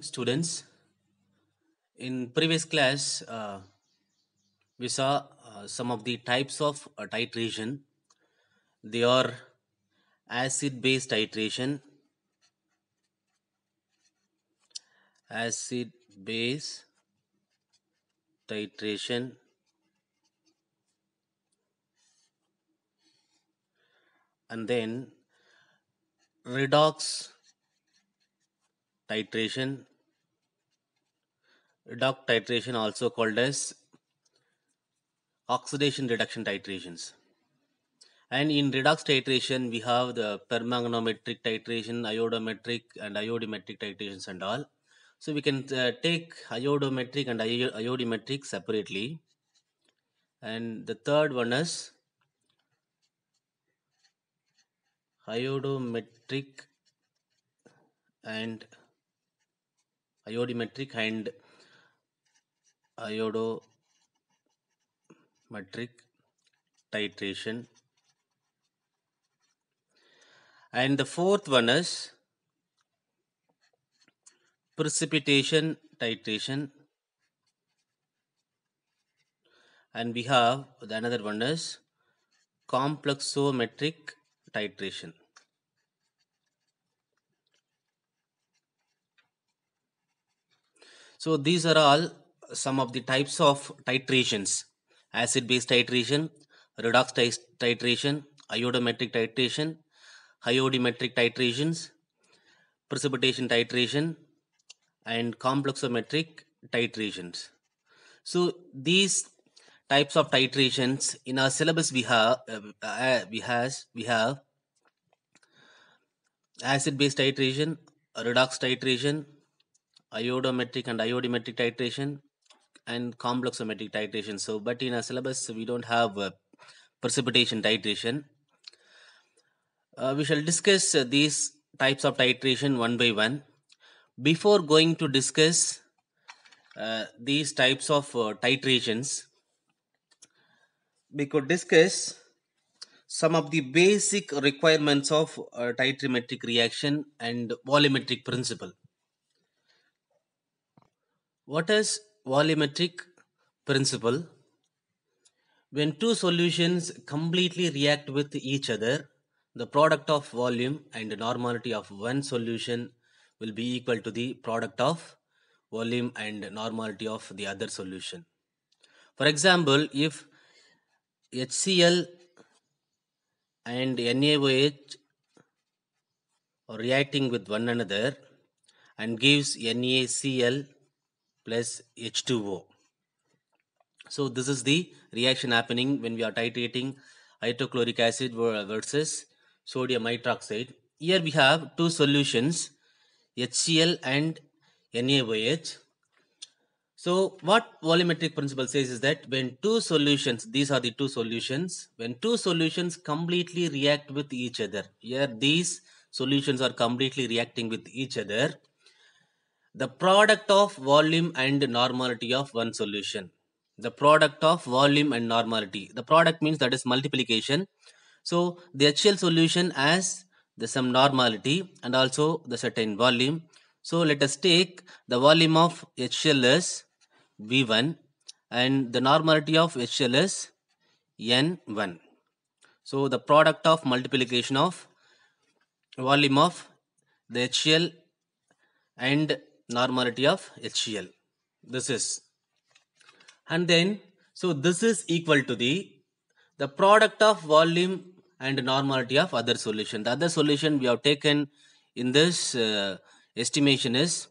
students in previous class uh, we saw uh, some of the types of uh, titration they are acid base titration acid base titration and then redox titration Redox titration also called as oxidation reduction titrations. And in redox titration, we have the permanganometric titration, iodometric and iodimetric titrations and all. So we can uh, take iodometric and iodimetric separately. And the third one is iodometric and iodimetric and iodometric titration and the fourth one is precipitation titration and we have another one is complexometric titration so these are all some of the types of titrations acid base titration, redox titration, iodometric titration, iodometric titrations, precipitation titration, and complexometric titrations. So these types of titrations in our syllabus we have uh, uh we has we have acid base titration, redox titration, iodometric and iodimetric titration, and complex titration. So, but in our syllabus, we don't have uh, precipitation titration. Uh, we shall discuss uh, these types of titration one by one. Before going to discuss uh, these types of uh, titrations, we could discuss some of the basic requirements of uh, titrimetric reaction and volumetric principle. What is volumetric principle when two solutions completely react with each other the product of volume and normality of one solution will be equal to the product of volume and normality of the other solution for example if HCl and NaOH are reacting with one another and gives NaCl plus H2O. So this is the reaction happening when we are titrating hydrochloric acid versus sodium nitroxide. Here we have two solutions HCl and NaOH. So what volumetric principle says is that when two solutions, these are the two solutions, when two solutions completely react with each other, here these solutions are completely reacting with each other, the product of volume and normality of one solution the product of volume and normality the product means that is multiplication so the HCl solution as the some normality and also the certain volume so let us take the volume of HCl is V1 and the normality of HCl is N1 so the product of multiplication of volume of the HCl and normality of HCl. This is. And then, so this is equal to the, the product of volume and normality of other solution. The other solution we have taken in this uh, estimation is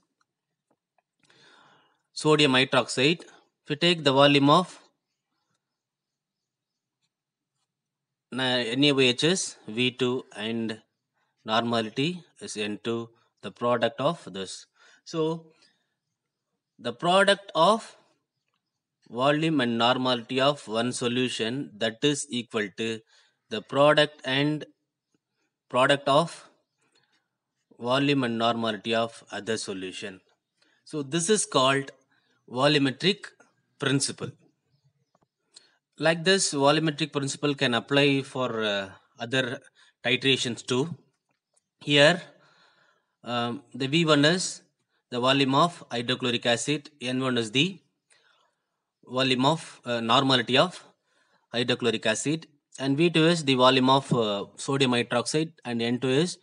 sodium hydroxide. If you take the volume of NaOHs, V2 and normality is N2, the product of this so the product of volume and normality of one solution that is equal to the product and product of volume and normality of other solution. So this is called volumetric principle. Like this volumetric principle can apply for uh, other titrations too. Here um, the V1 is the volume of hydrochloric acid N1 is the volume of uh, normality of hydrochloric acid and V2 is the volume of uh, sodium hydroxide and N2 is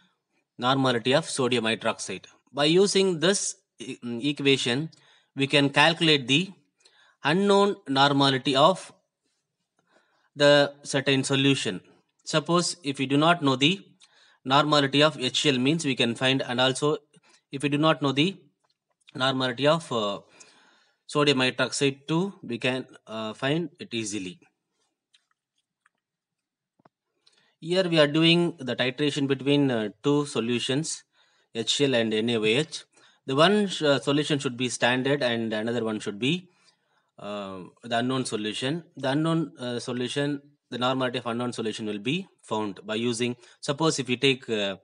normality of sodium hydroxide. By using this e mm, equation, we can calculate the unknown normality of the certain solution. Suppose if we do not know the normality of HCl means we can find and also if we do not know the normality of uh, sodium hydroxide 2 we can uh, find it easily here we are doing the titration between uh, two solutions HCl and NaOH the one sh uh, solution should be standard and another one should be uh, the unknown solution the unknown uh, solution the normality of unknown solution will be found by using suppose if you take the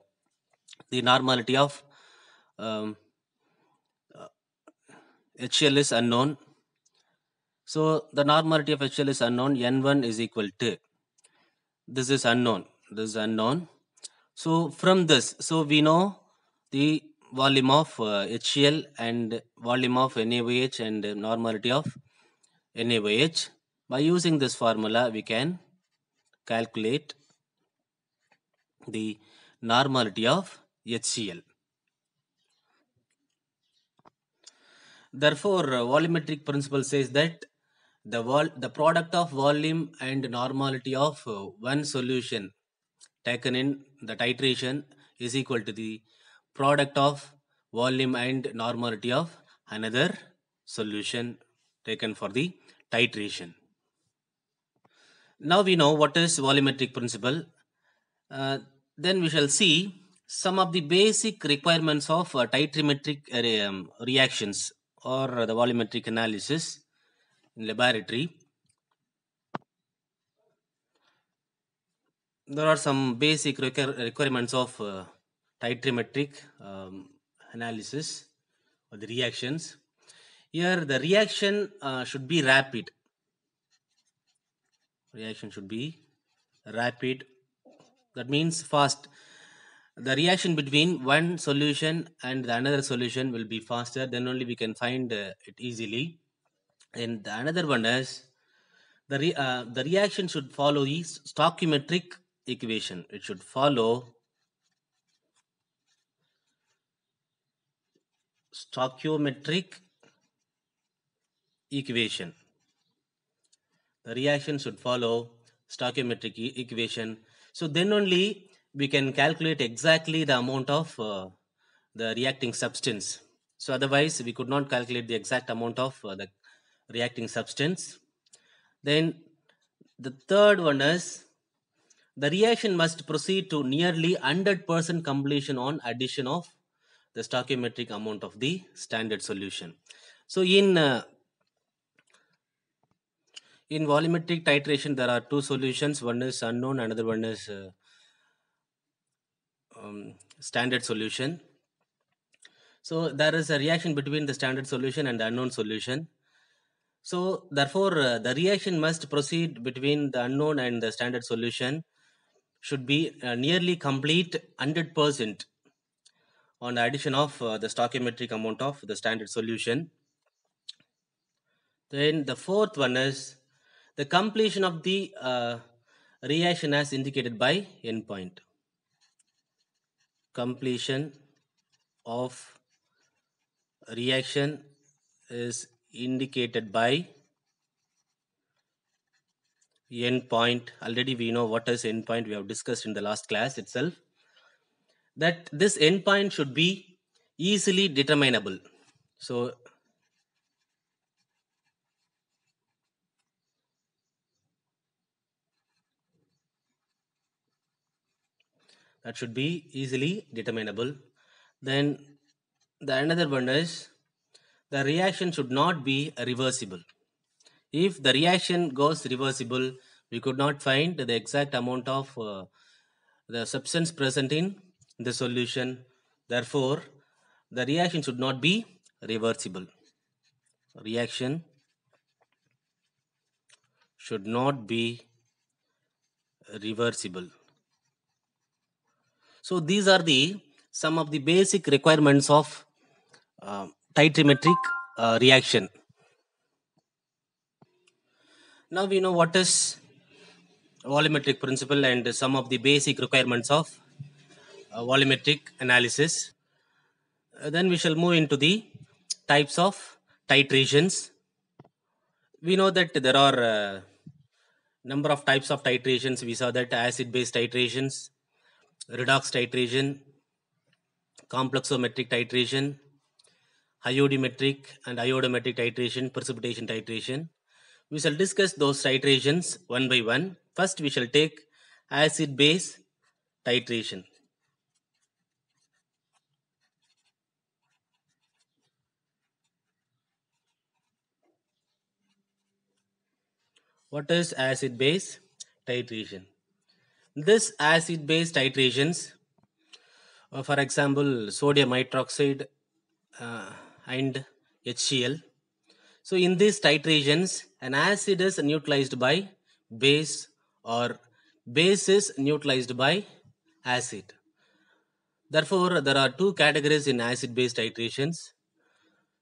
normality of um, HCl is unknown. So the normality of HCl is unknown. N1 is equal to. This is unknown. This is unknown. So from this, so we know the volume of uh, HCl and volume of NaOH and normality of NaOH. By using this formula, we can calculate the normality of HCl. Therefore, uh, volumetric principle says that the vol the product of volume and normality of uh, one solution taken in the titration is equal to the product of volume and normality of another solution taken for the titration. Now we know what is volumetric principle. Uh, then we shall see some of the basic requirements of uh, titrimetric uh, um, reactions or the volumetric analysis in laboratory. There are some basic requirements of uh, titrimetric um, analysis or the reactions. Here the reaction uh, should be rapid. Reaction should be rapid. That means fast the reaction between one solution and the another solution will be faster then only we can find uh, it easily and the another one is the re, uh, the reaction should follow the stoichiometric equation it should follow stoichiometric equation the reaction should follow stoichiometric e equation so then only we can calculate exactly the amount of uh, the reacting substance. So otherwise, we could not calculate the exact amount of uh, the reacting substance. Then the third one is the reaction must proceed to nearly 100% completion on addition of the stoichiometric amount of the standard solution. So in uh, in volumetric titration, there are two solutions. One is unknown, another one is uh, um, standard solution. So there is a reaction between the standard solution and the unknown solution. So therefore, uh, the reaction must proceed between the unknown and the standard solution should be uh, nearly complete 100% on addition of uh, the stoichiometric amount of the standard solution. Then the fourth one is the completion of the uh, reaction as indicated by endpoint completion of reaction is indicated by endpoint already we know what is endpoint we have discussed in the last class itself that this endpoint should be easily determinable so that should be easily determinable then the another one is the reaction should not be reversible if the reaction goes reversible we could not find the exact amount of uh, the substance present in the solution therefore the reaction should not be reversible reaction should not be reversible so these are the some of the basic requirements of uh, titrimetric uh, reaction. Now we know what is volumetric principle and some of the basic requirements of uh, volumetric analysis. Uh, then we shall move into the types of titrations. We know that there are uh, number of types of titrations. We saw that acid-base titrations, redox titration, complexometric titration, iodometric and iodometric titration, precipitation titration. We shall discuss those titrations one by one. First, we shall take acid base titration. What is acid base titration? This acid based titrations, uh, for example, sodium nitroxide uh, and HCl. So, in these titrations, an acid is neutralized by base or base is neutralized by acid. Therefore, there are two categories in acid based titrations.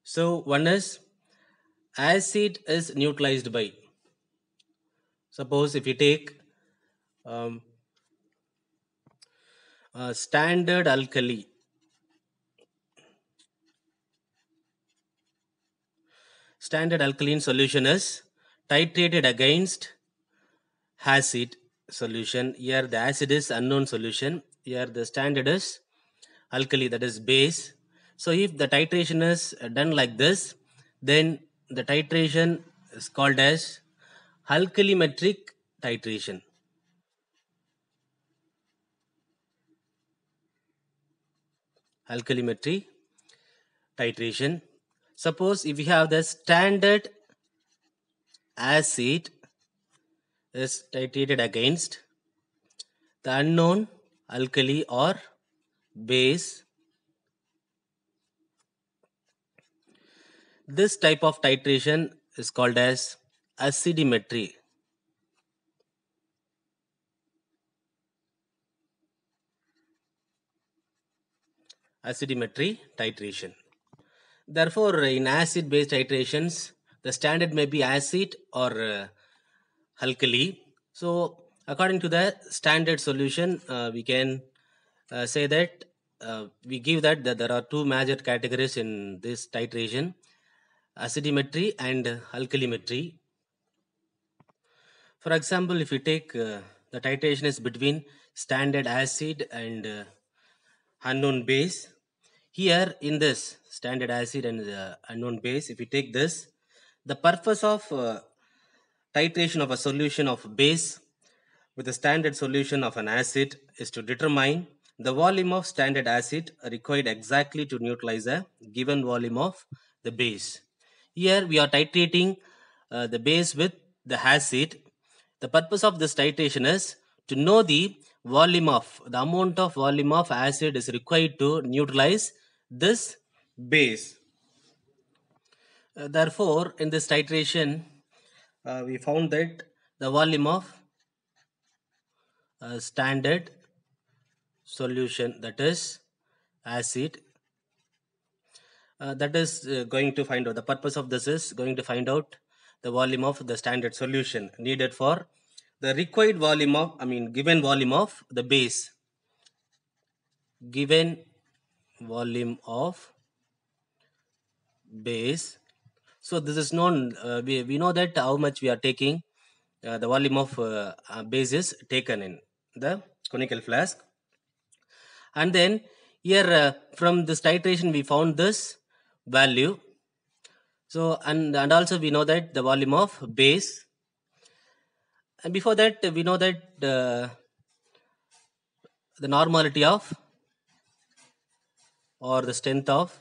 So, one is acid is neutralized by. Suppose if you take um, uh, standard alkali standard alkaline solution is titrated against acid solution here the acid is unknown solution here the standard is alkali that is base so if the titration is done like this then the titration is called as alkalimetric titration alkalimetry titration. Suppose if we have the standard acid is titrated against the unknown alkali or base. This type of titration is called as acidimetry. acidimetry titration. Therefore, in acid based titrations, the standard may be acid or uh, alkali. So, according to the standard solution, uh, we can uh, say that uh, we give that, that there are two major categories in this titration acidimetry and alkalimetry. For example, if you take uh, the titration is between standard acid and uh, unknown base. Here in this standard acid and the uh, unknown base, if you take this, the purpose of uh, titration of a solution of base with a standard solution of an acid is to determine the volume of standard acid required exactly to neutralize a given volume of the base. Here we are titrating uh, the base with the acid. The purpose of this titration is to know the volume of the amount of volume of acid is required to neutralize this base. Uh, therefore, in this titration, uh, we found that the volume of uh, standard solution that is acid uh, that is uh, going to find out the purpose of this is going to find out the volume of the standard solution needed for the required volume of, I mean, given volume of the base. Given volume of base. So this is known, uh, we, we know that how much we are taking, uh, the volume of uh, uh base is taken in the conical flask. And then here uh, from this titration we found this value. So and, and also we know that the volume of base and before that, we know that uh, the normality of or the strength of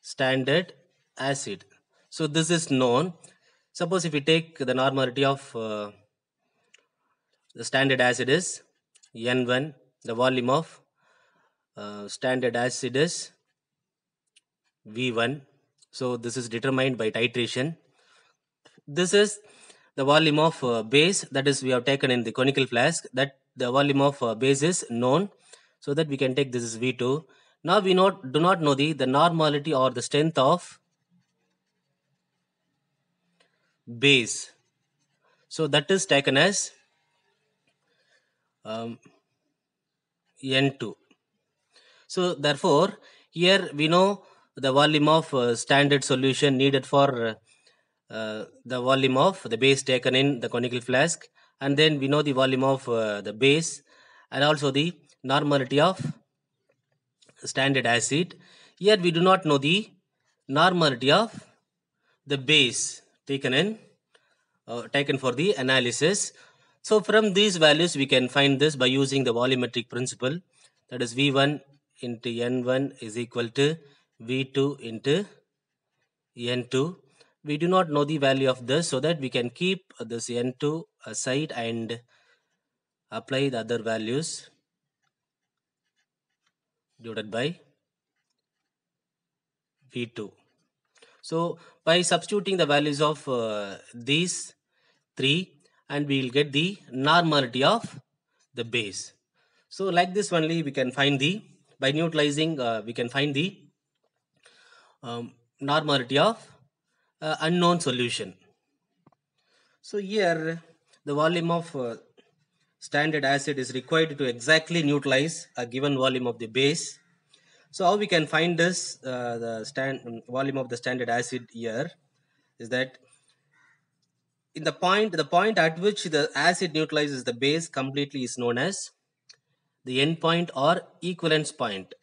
standard acid. So this is known. Suppose if we take the normality of uh, the standard acid is N1, the volume of uh, standard acid is V1. So this is determined by titration. This is the volume of uh, base that is we have taken in the conical flask that the volume of uh, base is known so that we can take this is V2. Now we not, do not know the, the normality or the strength of base. So that is taken as um, N2. So therefore here we know the volume of uh, standard solution needed for uh, uh, the volume of the base taken in the conical flask and then we know the volume of uh, the base and also the normality of standard acid here we do not know the normality of the base taken in uh, taken for the analysis so from these values we can find this by using the volumetric principle that is v1 into n1 is equal to v2 into n2 we do not know the value of this so that we can keep this n2 aside and apply the other values divided by v2 so by substituting the values of uh, these three and we will get the normality of the base so like this only we can find the by neutralizing uh, we can find the um, normality of uh, unknown solution. So here the volume of uh, standard acid is required to exactly neutralize a given volume of the base. So how we can find this uh, the stand um, volume of the standard acid here is that in the point the point at which the acid neutralizes the base completely is known as the endpoint or equivalence point.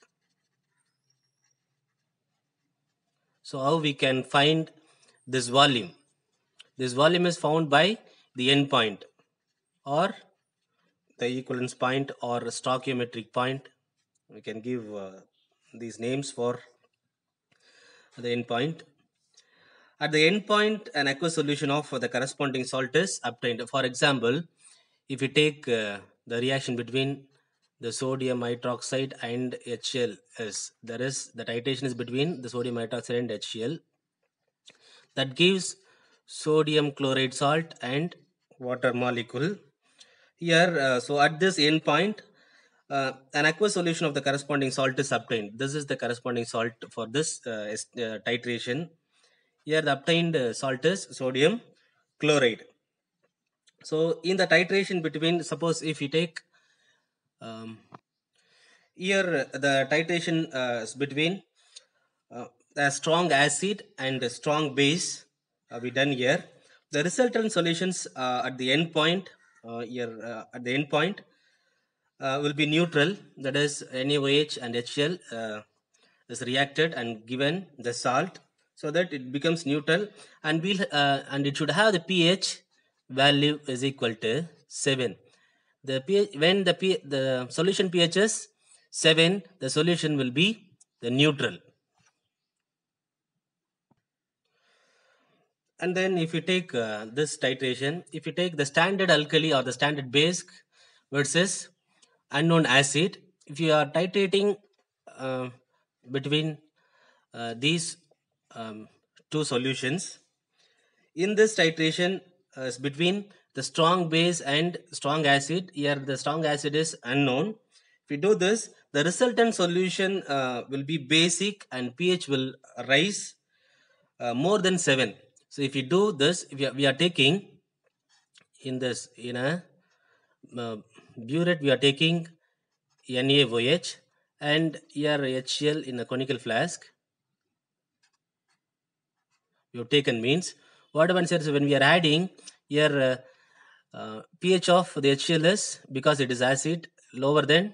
So how we can find this volume. This volume is found by the endpoint or the equivalence point or stoichiometric point. We can give uh, these names for the endpoint. At the endpoint, an aqueous solution of the corresponding salt is obtained. For example, if you take uh, the reaction between the sodium hydroxide and HCl is there is the titration is between the sodium hydroxide and HCl that gives sodium chloride salt and water molecule. Here, uh, so at this end point, uh, an aqueous solution of the corresponding salt is obtained. This is the corresponding salt for this uh, uh titration. Here the obtained uh, salt is sodium chloride. So in the titration between, suppose if you take, um, here the titration uh, is between a strong acid and a strong base uh, we done here. The resultant solutions uh, at the end point uh, here uh, at the end point uh, will be neutral. That is NaOH and HCl is reacted and given the salt so that it becomes neutral and we'll and it should have the pH value is equal to seven. The pH when the P, the solution pH is seven, the solution will be the neutral and then if you take uh, this titration if you take the standard alkali or the standard base versus unknown acid if you are titrating uh, between uh, these um, two solutions in this titration is uh, between the strong base and strong acid here the strong acid is unknown if you do this the resultant solution uh, will be basic and ph will rise uh, more than 7 so if you do this, we are, we are taking in this in a uh, burette, we are taking NaOH and your HCl in a conical flask. You have taken means what happens is when we are adding here uh, uh, pH of the HCl is because it is acid lower than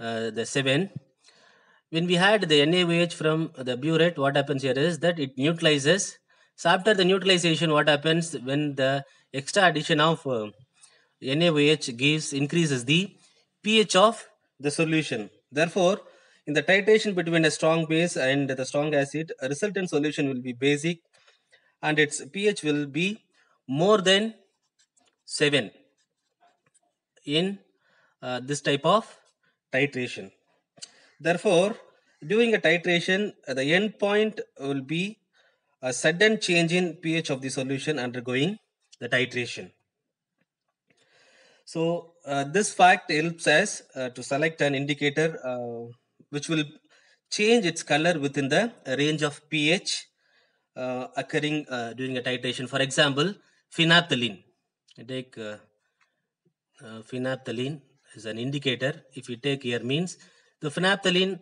uh, the 7. When we had the NaOH from the burette, what happens here is that it neutralizes so after the neutralization, what happens when the extra addition of uh, NaOH gives increases the pH of the solution. Therefore, in the titration between a strong base and the strong acid, a resultant solution will be basic and its pH will be more than 7 in uh, this type of titration. Therefore, during a titration, the end point will be a sudden change in pH of the solution undergoing the titration. So uh, this fact helps us uh, to select an indicator uh, which will change its color within the range of pH uh, occurring uh, during a titration. For example, phenolphthalein. take uh, phenolphthalein as an indicator. If you take here means the phenolphthalein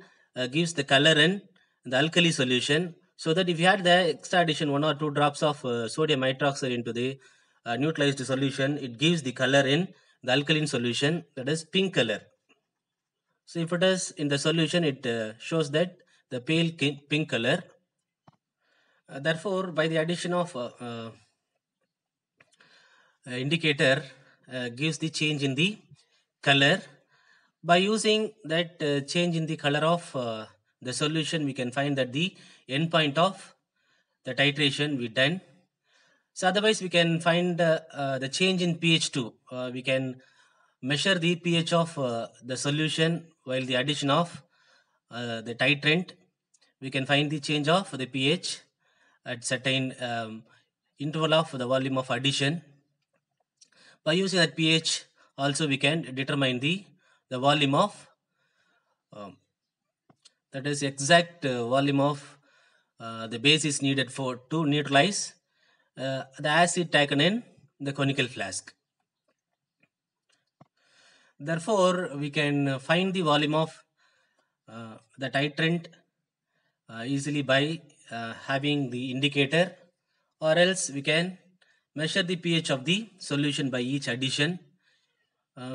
gives the color in the alkali solution so that if you add the extra addition one or two drops of uh, sodium hydroxide into the uh, neutralized solution, it gives the color in the alkaline solution that is pink color. So if it is in the solution, it uh, shows that the pale pink color. Uh, therefore, by the addition of uh, uh, uh indicator uh, gives the change in the color. By using that change in the color of the solution, we can find that the endpoint of the titration we done. So otherwise we can find uh, uh, the change in pH 2. Uh, we can measure the pH of uh, the solution while the addition of uh, the titrant. We can find the change of the pH at certain um, interval of the volume of addition. By using that pH also we can determine the, the volume of um, that is exact uh, volume of uh, the base is needed for to neutralize uh, the acid taken in the conical flask. Therefore, we can find the volume of uh, the titrant uh, easily by uh, having the indicator or else we can measure the pH of the solution by each addition.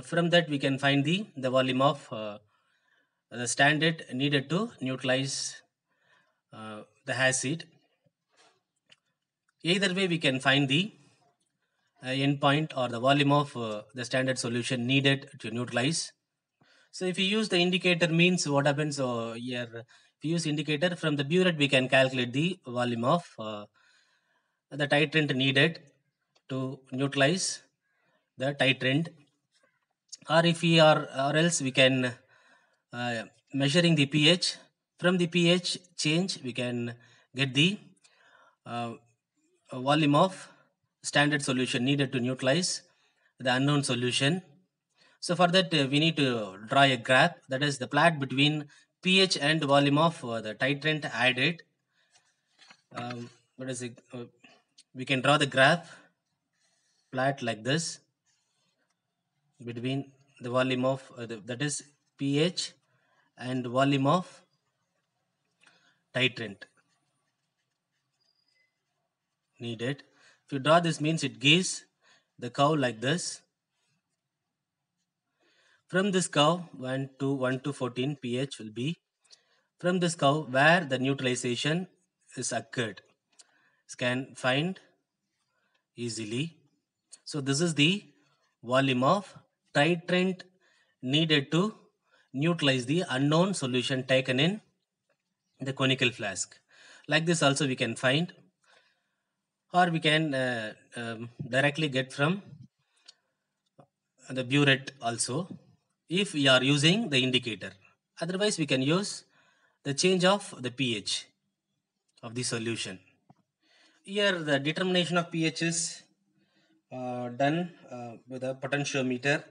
from that we can find the, the volume of the standard needed to neutralize the hash seed. Either way, we can find the uh, endpoint or the volume of uh, the standard solution needed to neutralize. So if you use the indicator means what happens uh, here, if you use indicator from the burette, we can calculate the volume of uh, the titrant needed to neutralize the titrant or if we are or else we can uh, measuring the pH from the pH change, we can get the uh, volume of standard solution needed to neutralize the unknown solution. So for that, uh, we need to draw a graph that is the plot between pH and volume of uh, the titrant added. Um, what is it? Uh, we can draw the graph plot like this between the volume of uh, the, that is pH and volume of titrant needed. If you draw this means it gives the cow like this. From this cow, 1 to 1 to 14 pH will be from this cow, where the neutralization is occurred. can find easily. So this is the volume of titrant needed to neutralize the unknown solution taken in the conical flask like this also we can find or we can uh, um, directly get from the burette also if we are using the indicator otherwise we can use the change of the ph of the solution here the determination of ph is uh, done uh, with a potentiometer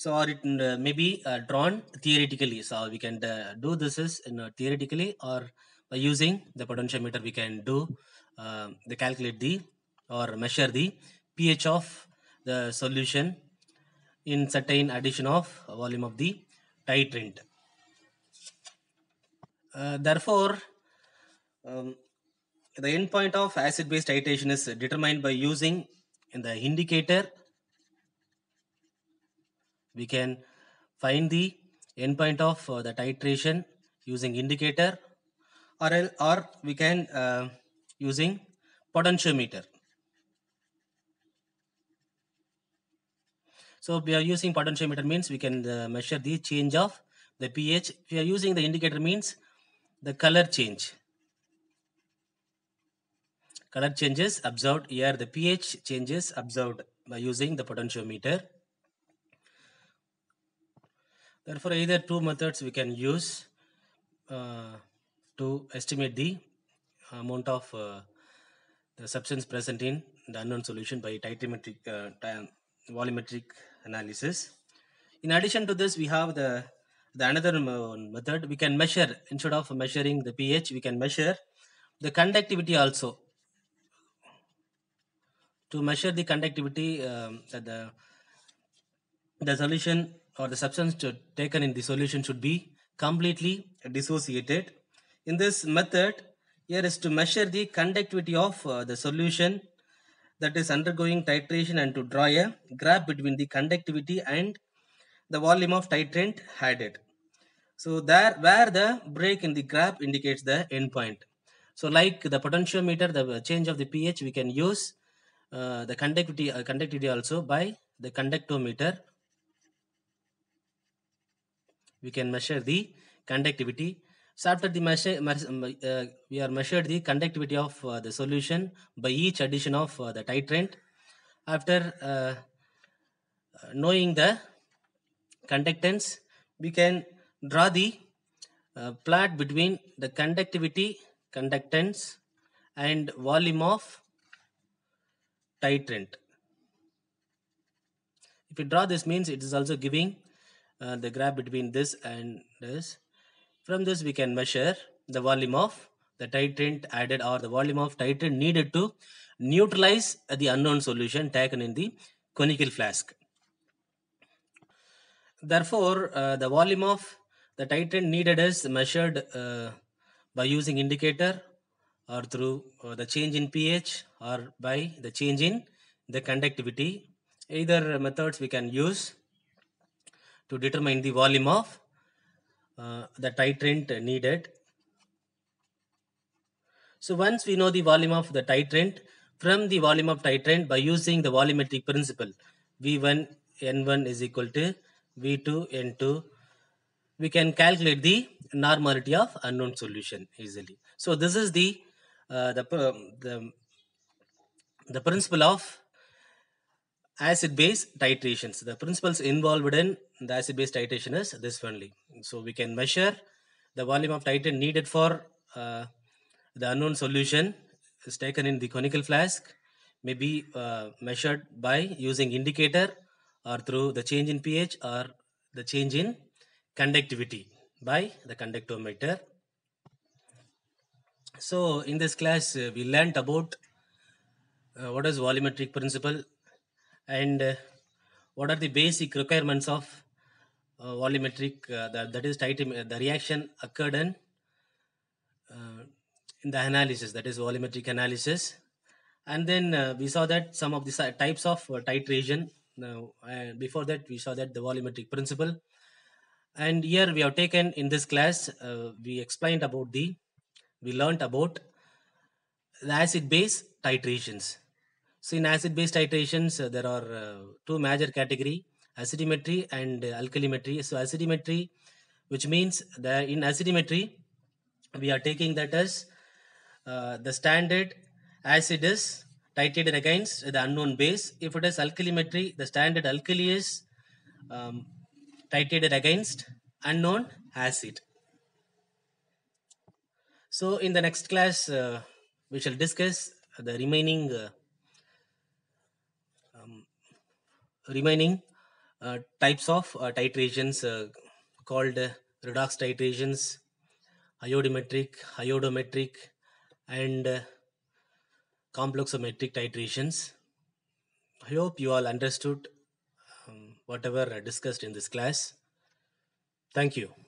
so, or it uh, may be uh, drawn theoretically. So, we can uh, do this is you know, theoretically or by using the potentiometer, we can do the calculate the or measure the pH of the solution in certain addition of volume of the titrant. Uh, therefore, um, the endpoint of acid-base titration is determined by using in the indicator we can find the endpoint of uh, the titration using indicator or, or we can uh, using potentiometer. So we are using potentiometer means we can uh, measure the change of the pH. We are using the indicator means the color change. Color changes observed here the pH changes observed by using the potentiometer. Therefore, either two methods we can use uh, to estimate the amount of uh, the substance present in the unknown solution by titrimetric uh, volumetric analysis. In addition to this, we have the the another method we can measure instead of measuring the pH, we can measure the conductivity also. To measure the conductivity, um, the the solution or the substance to, taken in the solution should be completely dissociated. In this method, here is to measure the conductivity of uh, the solution that is undergoing titration and to draw a graph between the conductivity and the volume of titrant added. So there where the break in the graph indicates the endpoint. So like the potentiometer, the change of the pH, we can use uh, the conductivity, uh, conductivity also by the conductometer we can measure the conductivity. So after the measure, uh, we are measured the conductivity of uh, the solution by each addition of uh, the titrant. After uh, uh, knowing the conductance, we can draw the uh, plot between the conductivity, conductance and volume of titrant. If you draw this means it is also giving uh, the graph between this and this. From this, we can measure the volume of the titrant added or the volume of titrant needed to neutralize the unknown solution taken in the conical flask. Therefore, uh, the volume of the titrant needed is measured uh, by using indicator or through uh, the change in pH or by the change in the conductivity. Either methods we can use to determine the volume of uh, the titrant needed. So once we know the volume of the titrant, from the volume of titrant by using the volumetric principle, V1 N1 is equal to V2 N2, we can calculate the normality of unknown solution easily. So this is the uh, the, um, the the principle of acid base titrations. The principles involved in the acid base titration is this only. So we can measure the volume of titrant needed for uh, the unknown solution is taken in the conical flask may be uh, measured by using indicator or through the change in pH or the change in conductivity by the conductometer. So in this class, uh, we learnt about uh, what is volumetric principle, and uh, what are the basic requirements of uh, volumetric uh, that, that is titim the reaction occurred in in the analysis that is volumetric analysis and then uh, we saw that some of the types of uh, titration now uh, before that we saw that the volumetric principle and here we have taken in this class we explained about the we learnt about the acid base titrations so in acid-base titrations, uh, there are uh, two major category, acidimetry and uh, alkalimetry. So acidimetry, which means that in acidimetry, we are taking that as uh, the standard acid is titrated against the unknown base. If it is alkalimetry, the standard alkali is um, titrated against unknown acid. So in the next class, uh, we shall discuss the remaining uh, remaining uh, types of uh, titrations uh, called redox titrations, iodometric, iodometric, and complexometric titrations. I hope you all understood um, whatever discussed in this class. Thank you.